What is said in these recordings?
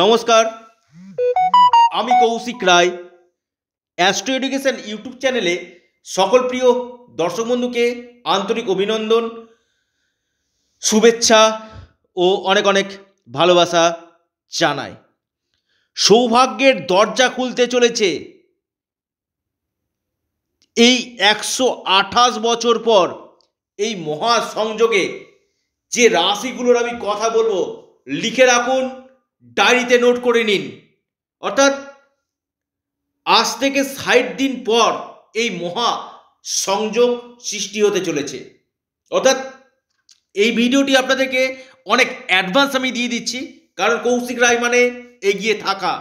নমস্কার আমি Koushik Roy astro education YouTube চ্যানেলে সকল প্রিয় দর্শক বন্ধুকে আন্তরিক অভিনন্দন শুভেচ্ছা ও অনেক অনেক ভালোবাসা জানাই সৌভাগ্যের দরজা খুলতে চলেছে এই একশো আঠাশ বছর পর এই মহা সংযোগে যে রাশিগুলোর আমি কথা বলবো লিখে রাখুন ডায়েরিতে নোট করে নিন অর্থাৎ আজ থেকে ষাট দিন পর এই মহা সংযোগ সৃষ্টি হতে চলেছে অর্থাৎ এই ভিডিওটি আপনাদেরকে অনেক অ্যাডভান্স আমি দিয়ে দিচ্ছি কারণ কৌশিক রায় মানে এগিয়ে থাকা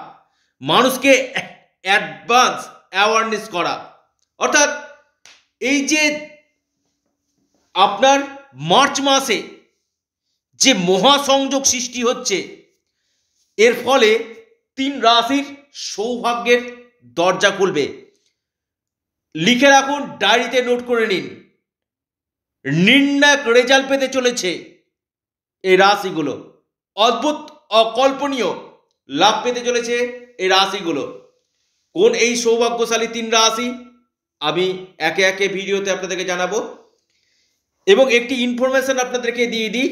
মানুষকে অ্যাডভান্স অ্যাওয়ারনেস করা অর্থাৎ এই যে আপনার মার্চ মাসে যে মহাসংযোগ সৃষ্টি হচ্ছে এর ফলে তিন রাশির সৌভাগ্যের দরজা খুলবে লিখে রাখুন ডায়েরিতে নোট করে নিন নির্ণায়ক রেজাল্ট পেতে চলেছে এই রাশিগুলো অদ্ভুত অকল্পনীয় লাভ পেতে চলেছে এই রাশিগুলো কোন এই সৌভাগ্যশালী তিন রাশি আমি একে একে ভিডিওতে আপনাদেরকে জানাবো এবং একটি ইনফরমেশন আপনাদেরকে দিয়ে দিই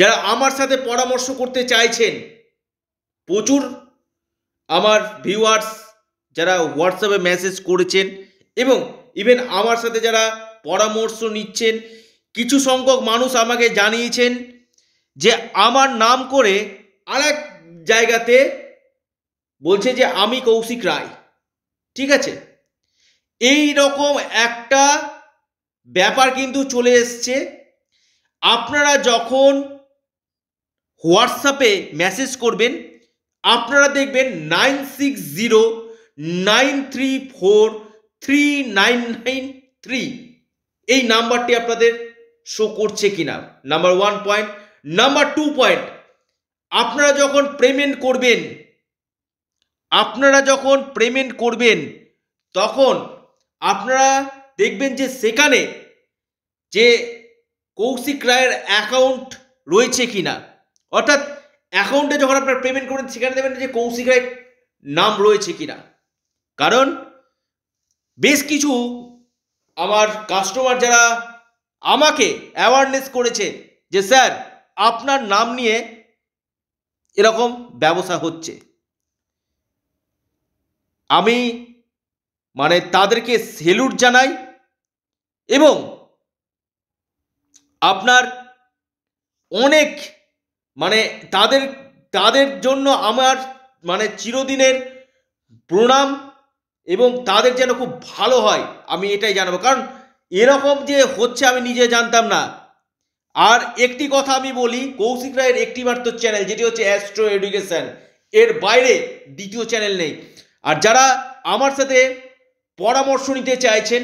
যারা আমার সাথে পরামর্শ করতে চাইছেন প্রচুর আমার ভিউয়ার্স যারা হোয়াটসঅ্যাপে মেসেজ করেছেন এবং ইভেন আমার সাথে যারা পরামর্শ নিচ্ছেন কিছু সংখ্যক মানুষ আমাকে জানিয়েছেন যে আমার নাম করে আরেক জায়গাতে বলছে যে আমি কৌশিক রায় ঠিক আছে এই রকম একটা ব্যাপার কিন্তু চলে এসছে আপনারা যখন হোয়াটসঅ্যাপে মেসেজ করবেন আপনারা দেখবেন nine six zero nine three four three nine nine three এই নাম্বারটি আপনাদের শো করছে কিনা number one point number two point আপনারা যখন পেমেন্ট করবেন আপনারা যখন পেমেন্ট করবেন তখন আপনারা দেখবেন যে সেখানে যে কৌশিক রায়ের অ্যাকাউন্ট রয়েছে কিনা অর্থাৎ অ্যাকাউন্টে যখন আপনার পেমেন্ট করেন সেখানে দেবেন যে কৌশিক রায় নাম রয়েছে কিনা কারণ বেশ কিছু আমার কাস্টমার যারা আমাকে অ্যাওয়ারনেস করেছে যে স্যার আপনার নাম নিয়ে এরকম ব্যবসা হচ্ছে আমি মানে তাদেরকে সেলুট জানাই এবং আপনার অনেক মানে তাদের তাদের জন্য আমার মানে চিরদিনের প্রণাম এবং তাদের যেন খুব ভালো হয় আমি এটাই জানাবো কারণ এরকম যে হচ্ছে আমি নিজে জানতাম না আর একটি কথা আমি বলি কৌশিক রায়ের একটি মাত্র চ্যানেল যেটি হচ্ছে অ্যাস্ট্রো এডুকেশান এর বাইরে দ্বিতীয় চ্যানেল নেই আর যারা আমার সাথে পরামর্শ নিতে চাইছেন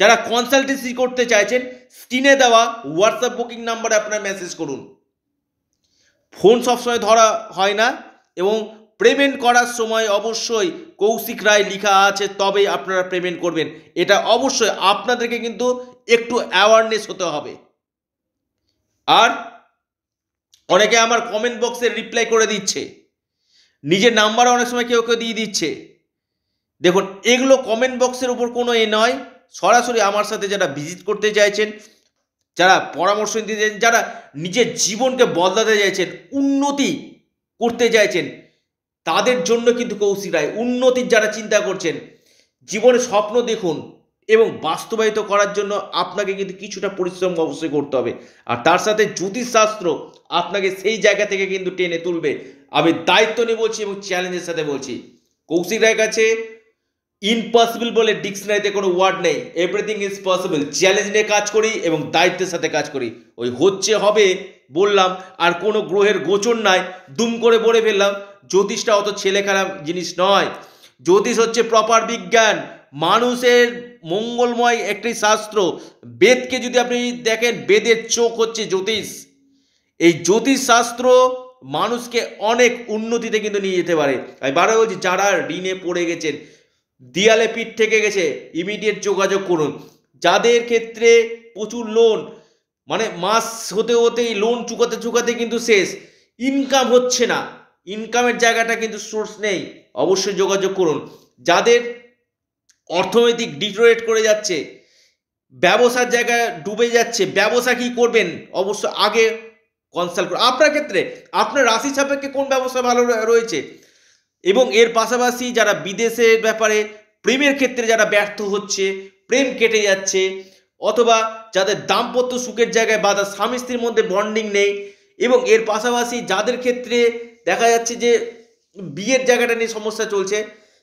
যারা কনসালটেন্সি করতে চাইছেন স্ক্রিনে দেওয়া হোয়াটসঅ্যাপ বুকিং নাম্বারে আপনার মেসেজ করুন ফোন সবসময় ধরা হয় না এবং পেমেন্ট করার সময় অবশ্যই কৌশিক রায় লেখা আছে তবেই আপনারা পেমেন্ট করবেন এটা অবশ্যই আপনাদেরকে কিন্তু একটু অ্যাওয়ারনেস হতে হবে আর অনেকে আমার কমেন্ট বক্সে রিপ্লাই করে দিচ্ছে নিজের নাম্বারও অনেক সময় কেউ কেউ দিয়ে দিচ্ছে দেখুন এগুলো কমেন্ট বক্সের উপর কোনো এ নয় সরাসরি আমার সাথে যারা ভিজিট করতে চাইছেন যারা পরামর্শ নিতে চাইছেন যারা নিজের জীবনকে বদলাতে চাইছেন উন্নতি করতে চাইছেন তাদের জন্য কিন্তু কৌশিক রায় উন্নতির যারা চিন্তা করছেন জীবনে স্বপ্ন দেখুন এবং বাস্তবায়িত করার জন্য আপনাকে কিন্তু কিছুটা পরিশ্রম অবশ্যই করতে হবে আর তার সাথে জ্যোতিষশাস্ত্র আপনাকে সেই জায়গা থেকে কিন্তু টেনে তুলবে আমি দায়িত্ব নিয়ে বলছি এবং চ্যালেঞ্জের সাথে বলছি কৌশিক রায়ের কাছে ইম্পসিবল বলে ডিকশনারিতে কোনো ওয়ার্ড নেই এভরিথিং ইজ পসিবল চ্যালেঞ্জ নিয়ে কাজ করি এবং দায়িত্বের সাথে কাজ করি ওই হচ্ছে হবে বললাম আর কোনো গ্রহের গোচর নাই দুম করে বলে ফেললাম জ্যোতিষটা অত ছেলে খারাপ জিনিস নয় জ্যোতিষ হচ্ছে প্রপার বিজ্ঞান মানুষের মঙ্গলময় একটি শাস্ত্র বেদকে যদি আপনি দেখেন বেদের চোখ হচ্ছে জ্যোতিষ এই জ্যোতিষ শাস্ত্র মানুষকে অনেক উন্নতিতে কিন্তু নিয়ে যেতে পারে আমি বারবার বলছি যারা ঋণে পড়ে গেছেন দিয়ালে পিঠ থেকে গেছে ইমিডিয়েট যোগাযোগ করুন যাদের ক্ষেত্রে প্রচুর লোন মানে মাস হতে হতেই লোন চুকাতে চুকাতে কিন্তু শেষ ইনকাম হচ্ছে না ইনকামের জায়গাটা কিন্তু সোর্স নেই অবশ্যই যোগাযোগ করুন যাদের অর্থনৈতিক ডিটোরেট করে যাচ্ছে ব্যবসার জায়গায় ডুবে যাচ্ছে ব্যবসা কি করবেন অবশ্য আগে কনসাল্ট করুন আপনার ক্ষেত্রে আপনার রাশি সাপেক্ষে কোন ব্যবসা ভালো রয়েছে এবং এর পাশাপাশি যারা বিদেশের ব্যাপারে প্রেমের ক্ষেত্রে যারা ব্যর্থ হচ্ছে প্রেম কেটে যাচ্ছে অথবা যাদের দাম্পত্য সুখের জায়গায় বাধা স্বামী স্ত্রীর মধ্যে বন্ডিং নেই এবং এর পাশাপাশি যাদের ক্ষেত্রে দেখা যাচ্ছে যে বিয়ের জায়গাটা নিয়ে সমস্যা চলছে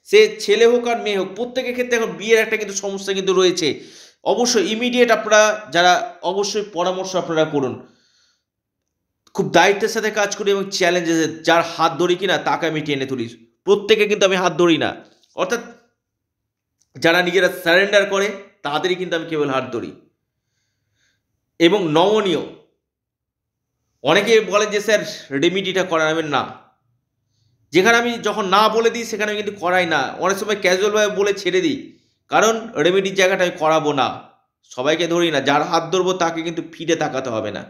সে ছেলে হোক আর মেয়ে হোক প্রত্যেকের ক্ষেত্রে এখন বিয়ের একটা কিন্তু সমস্যা কিন্তু রয়েছে অবশ্যই ইমিডিয়েট আপনারা যারা অবশ্যই পরামর্শ আপনারা করুন খুব দায়িত্বের সাথে কাজ করি এবং চ্যালেঞ্জেস যার হাত ধরি কিনা তাকে আমি টেনে তুলি প্রত্যেকে কিন্তু আমি হাত ধরি না অর্থাৎ যারা নিজেরা সারেন্ডার করে তাদেরই কিন্তু আমি কেবল হাত ধরি এবং নমনীয় অনেকে বলে যে স্যার রেমিডিটা করাবেন না যেখানে আমি যখন না বলে দিই সেখানে আমি কিন্তু করাই না অনেক সময় ক্যাজুয়ালভাবে বলে ছেড়ে দিই কারণ রেমিডির জায়গাটা আমি করাবো না সবাইকে ধরি না যার হাত ধরবো তাকে কিন্তু ফিরে তাকাতে হবে না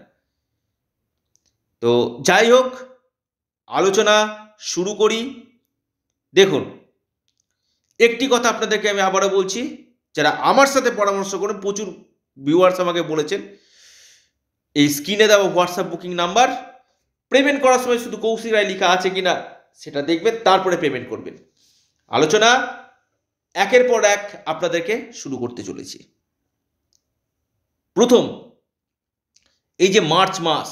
তো যাই হোক আলোচনা শুরু করি দেখুন একটি কথা আপনাদেরকে আমি আবারও বলছি যারা আমার সাথে পরামর্শ করেন প্রচুর ভিউয়ার্স আমাকে বলেছেন এই স্ক্রিনে দেওয়া হোয়াটসঅ্যাপ বুকিং নাম্বার পেমেন্ট করার সময় শুধু কৌশিক রায় লেখা আছে কি না সেটা দেখবেন তারপরে পেমেন্ট করবেন আলোচনা একের পর এক আপনাদেরকে শুরু করতে চলেছি প্রথম এই যে মার্চ মাস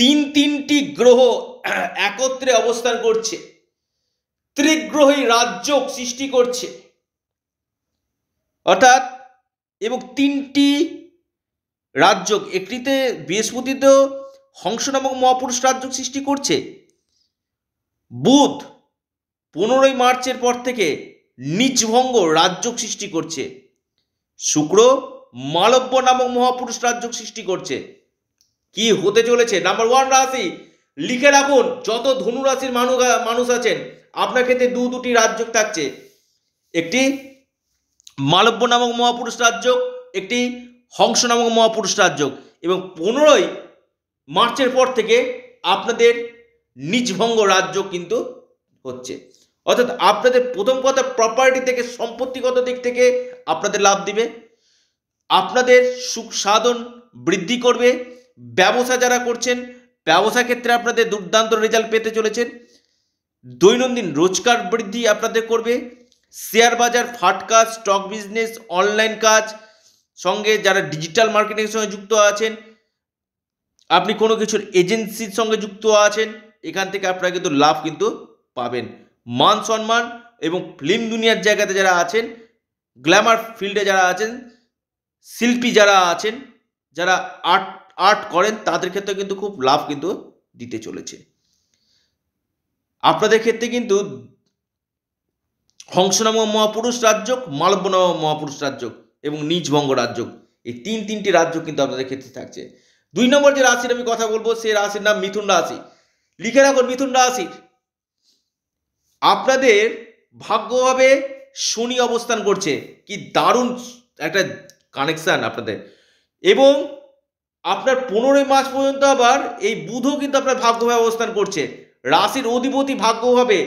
তিন তিনটি গ্রহ একত্রে অবস্থান করছে ত্রিগ্রহী রাজ্য সৃষ্টি করছে অর্থাৎ এবং তিনটি রাজ্য একটিতে বৃহস্পতিতেও হংস নামক মহাপুরুষ রাজ্য সৃষ্টি করছে বুধ পনেরোই মার্চের পর থেকে নিজভঙ্গ রাজ্য সৃষ্টি করছে শুক্র মালব্য নামক মহাপুরুষ রাজ্য সৃষ্টি করছে কি হতে চলেছে নাম্বার ওয়ান রাশি লিখে রাখুন যত ধনুরাশির মানুষ মানুষ আছেন আপনার ক্ষেত্রে দু দুটি রাজ্য থাকছে একটি মালব্য নামক মহাপুরুষ রাজ্য একটি হংস নামক মহাপুরুষ রাজ্য এবং পনেরোই মার্চের পর থেকে আপনাদের নিজভঙ্গ রাজ্য কিন্তু হচ্ছে অর্থাৎ আপনাদের প্রথম কথা প্রপার্টি থেকে সম্পত্তিগত দিক থেকে আপনাদের লাভ দিবে আপনাদের সুখ সাধন বৃদ্ধি করবে ব্যবসা যারা করছেন ব্যবসা ক্ষেত্রে আপনাদের দুর্দান্ত রেজাল্ট পেতে চলেছেন দৈনন্দিন রোজগার বৃদ্ধি আপনাদের করবে শেয়ার বাজার ফাটকা স্টক বিজনেস অনলাইন কাজ সঙ্গে যারা ডিজিটাল মার্কেটিংয়ের সঙ্গে যুক্ত আছেন আপনি কোনো কিছুর এজেন্সির সঙ্গে যুক্ত আছেন এখান থেকে আপনারা কিন্তু লাভ কিন্তু পাবেন মান সম্মান এবং ফিল্ম দুনিয়ার জায়গাতে যারা আছেন গ্ল্যামার ফিল্ডে যারা আছেন শিল্পী যারা আছেন যারা আর্ট আর্ট করেন তাদের ক্ষেত্রে কিন্তু খুব লাভ কিন্তু দিতে চলেছে আপনাদের ক্ষেত্রে কিন্তু হংসনাম মহাপুরুষ রাজ্য মালব্যনাম মহাপুরুষ রাজ্য এবং নিজভঙ্গ রাজ্য এই তিন তিনটি রাজ্য কিন্তু আপনাদের ক্ষেত্রে থাকছে দুই নম্বর যে রাশির আমি কথা বলবো সেই রাশির নাম মিথুন রাশি লিখে রাখুন মিথুন রাশির আপনাদের ভাগ্যভাবে শনি অবস্থান করছে কি দারুণ একটা কানেকশান আপনাদের এবং আপনার পনেরোই মার্চ পর্যন্ত আবার এই বুধও কিন্তু আপনার ভাগ্যভাবে অবস্থান করছে রাশির অধিপতি ভাগ্যভাবে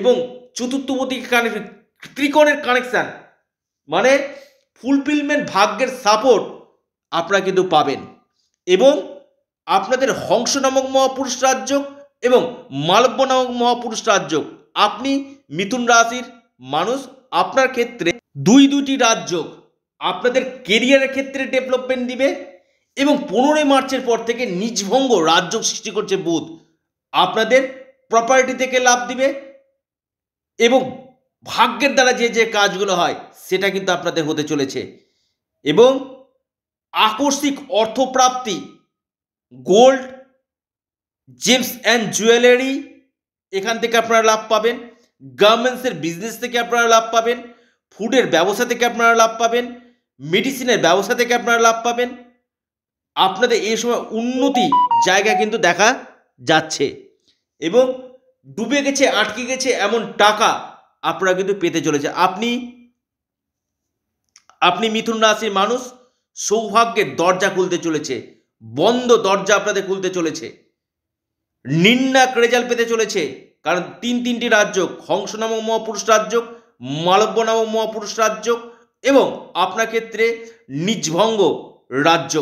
এবং চতুর্থপতি কানেকশন ত্রিকোণের কানেকশান মানে ফুলফিলমেন্ট ভাগ্যের সাপোর্ট আপনারা কিন্তু পাবেন এবং আপনাদের হংস নামক মহাপুরুষ রাজ্য এবং মালব্য নামক মহাপুরুষ রাজ্য আপনি মিথুন রাশির মানুষ আপনার ক্ষেত্রে দুই দুটি রাজ্য আপনাদের কেরিয়ারের ক্ষেত্রে ডেভেলপমেন্ট দিবে এবং পনেরোই মার্চের পর থেকে নিজভঙ্গ রাজ্য সৃষ্টি করছে বুধ আপনাদের প্রপার্টি থেকে লাভ দিবে এবং ভাগ্যের দ্বারা যে যে কাজগুলো হয় সেটা কিন্তু আপনাদের হতে চলেছে এবং আকস্মিক অর্থপ্রাপ্তি গোল্ড জেমস অ্যান্ড জুয়েলারি এখান থেকে আপনারা লাভ পাবেন গার্মেন্টসের বিজনেস থেকে আপনারা লাভ পাবেন ফুডের ব্যবসা থেকে আপনারা লাভ পাবেন মেডিসিনের ব্যবসা থেকে আপনারা লাভ পাবেন আপনাদের এই সময় উন্নতি জায়গা কিন্তু দেখা যাচ্ছে এবং ডুবে গেছে আটকে গেছে এমন টাকা আপনারা কিন্তু পেতে চলেছে আপনি আপনি মিথুন রাশির মানুষ সৌভাগ্যের দরজা খুলতে চলেছে বন্ধ দরজা আপনাদের খুলতে চলেছে নিন্নাক রেজাল্ট পেতে চলেছে কারণ তিন তিনটি রাজ্য হংস নামক মহাপুরুষ রাজ্য মালব্য নামক মহাপুরুষ রাজ্য এবং আপনার ক্ষেত্রে নিজভঙ্গ রাজ্য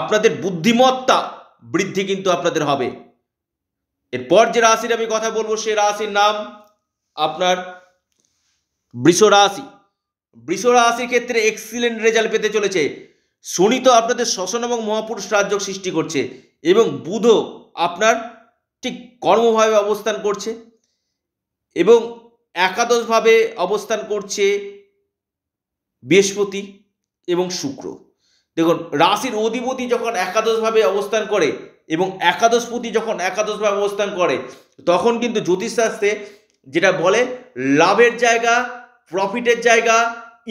আপনাদের বুদ্ধিমত্তা বৃদ্ধি কিন্তু আপনাদের হবে এরপর যে রাশির আমি কথা বলবো সে রাশির নাম আপনার বৃষ রাশি বৃষ রাশির ক্ষেত্রে এক্সিলেন্ট রেজাল্ট পেতে চলেছে শনি তো আপনাদের শ্বসন এবং মহাপুরুষ রাজ্য সৃষ্টি করছে এবং বুধও আপনার ঠিক কর্মভাবে অবস্থান করছে এবং একাদশভাবে অবস্থান করছে বৃহস্পতি এবং শুক্র দেখুন রাশির অধিপতি যখন একাদশভাবে অবস্থান করে এবং একাদশপতি যখন একাদশভাবে অবস্থান করে তখন কিন্তু জ্যোতিষশাস্ত্রে যেটা বলে লাভের জায়গা প্রফিটের জায়গা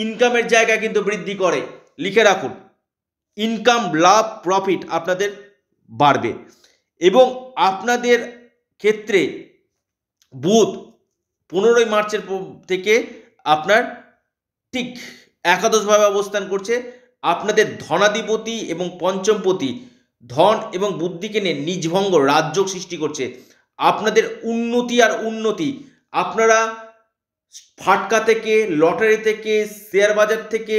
ইনকামের জায়গা কিন্তু বৃদ্ধি করে লিখে রাখুন ইনকাম লাভ প্রফিট আপনাদের বাড়বে এবং আপনাদের ক্ষেত্রে বুধ পনেরোই মার্চের থেকে আপনার ঠিক একাদশভাবে অবস্থান করছে আপনাদের ধনাধিপতি এবং পঞ্চমপতি ধন এবং বুদ্ধিকে নিয়ে নিজভঙ্গ রাজ্য সৃষ্টি করছে আপনাদের উন্নতি আর উন্নতি আপনারা ফাটকা থেকে লটারি থেকে শেয়ার বাজার থেকে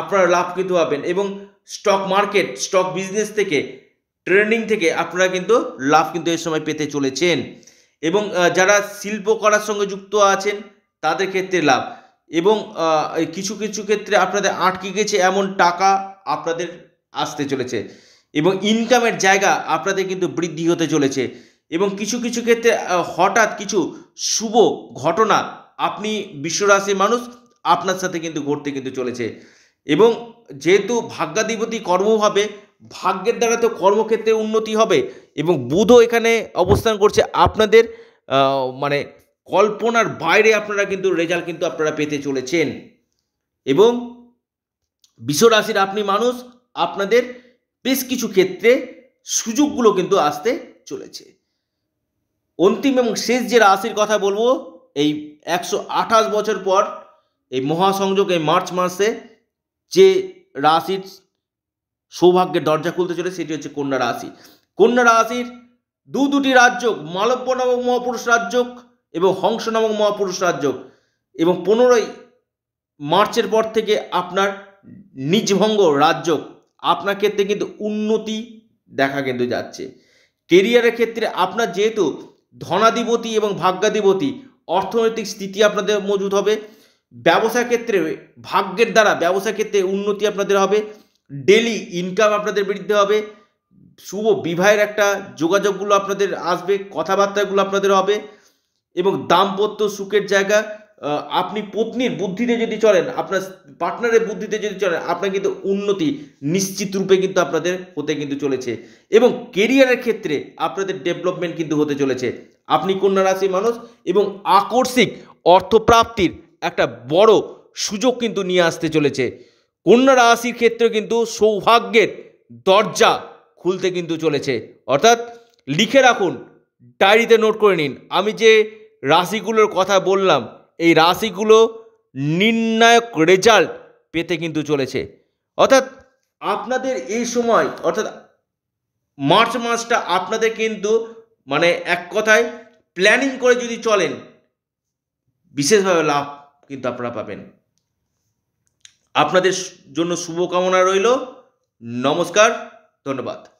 আপনারা লাভ কিন্তু পাবেন এবং স্টক মার্কেট স্টক বিজনেস থেকে ট্রেনিং থেকে আপনারা কিন্তু লাভ কিন্তু এই সময় পেতে চলেছেন এবং যারা শিল্প করার সঙ্গে যুক্ত আছেন তাদের ক্ষেত্রে লাভ এবং কিছু কিছু ক্ষেত্রে আপনাদের আটকে গেছে এমন টাকা আপনাদের আসতে চলেছে এবং ইনকামের জায়গা আপনাদের কিন্তু বৃদ্ধি হতে চলেছে এবং কিছু কিছু ক্ষেত্রে হঠাৎ কিছু শুভ ঘটনা আপনি বিশ্বরাশির মানুষ আপনার সাথে কিন্তু ঘটতে কিন্তু চলেছে এবং যেহেতু ভাগ্যাধিপতি কর্ম হবে ভাগ্যের দ্বারা তো কর্মক্ষেত্রে উন্নতি হবে এবং বুধও এখানে অবস্থান করছে আপনাদের মানে কল্পনার বাইরে আপনারা কিন্তু রেজাল্ট কিন্তু আপনারা পেতে চলেছেন এবং রাশির আপনি মানুষ আপনাদের বেশ কিছু ক্ষেত্রে সুযোগগুলো কিন্তু আসতে চলেছে অন্তিম এবং শেষ যে রাশির কথা বলবো এই একশো আঠাশ বছর পর এই মহাসংযোগ এই মার্চ মাসে যে রাশির সৌভাগ্যের দরজা খুলতে চলে সেটি হচ্ছে কন্যা রাশি কন্যা রাশির দু দুটি রাজ্য মালব্য নব মহাপুরুষ রাজ্যক এবং হংস নামক মহাপুরুষ রাজ্য এবং পনেরোই মার্চের পর থেকে আপনার নিজভঙ্গ রাজ্য আপনার ক্ষেত্রে কিন্তু উন্নতি দেখা কিন্তু যাচ্ছে কেরিয়ারের ক্ষেত্রে আপনার যেহেতু ধনাধিপতি এবং ভাগ্যাধিপতি অর্থনৈতিক স্থিতি আপনাদের মজুদ হবে ব্যবসা ক্ষেত্রে ভাগ্যের দ্বারা ব্যবসা ক্ষেত্রে উন্নতি আপনাদের হবে ডেলি ইনকাম আপনাদের বৃদ্ধি হবে শুভ বিবাহের একটা যোগাযোগগুলো আপনাদের আসবে কথাবার্তাগুলো আপনাদের হবে এবং দাম্পত্য সুখের জায়গা আপনি পত্নীর বুদ্ধিতে যদি চলেন আপনার পার্টনারের বুদ্ধিতে যদি চলেন আপনার কিন্তু উন্নতি নিশ্চিত রূপে কিন্তু আপনাদের হতে কিন্তু চলেছে এবং কেরিয়ারের ক্ষেত্রে আপনাদের ডেভেলপমেন্ট কিন্তু হতে চলেছে আপনি কন্যা রাশির মানুষ এবং আকর্ষিক অর্থপ্রাপ্তির একটা বড় সুযোগ কিন্তু নিয়ে আসতে চলেছে কন্যা রাশির ক্ষেত্রে কিন্তু সৌভাগ্যের দরজা খুলতে কিন্তু চলেছে অর্থাৎ লিখে রাখুন ডায়েরিতে নোট করে নিন আমি যে রাশিগুলোর কথা বললাম এই রাশিগুলো নির্ণায়ক রেজাল্ট পেতে কিন্তু চলেছে অর্থাৎ আপনাদের এই সময় অর্থাৎ মার্চ মাসটা আপনাদের কিন্তু মানে এক কথায় প্ল্যানিং করে যদি চলেন বিশেষভাবে লাভ কিন্তু আপনারা পাবেন আপনাদের জন্য শুভকামনা রইল নমস্কার ধন্যবাদ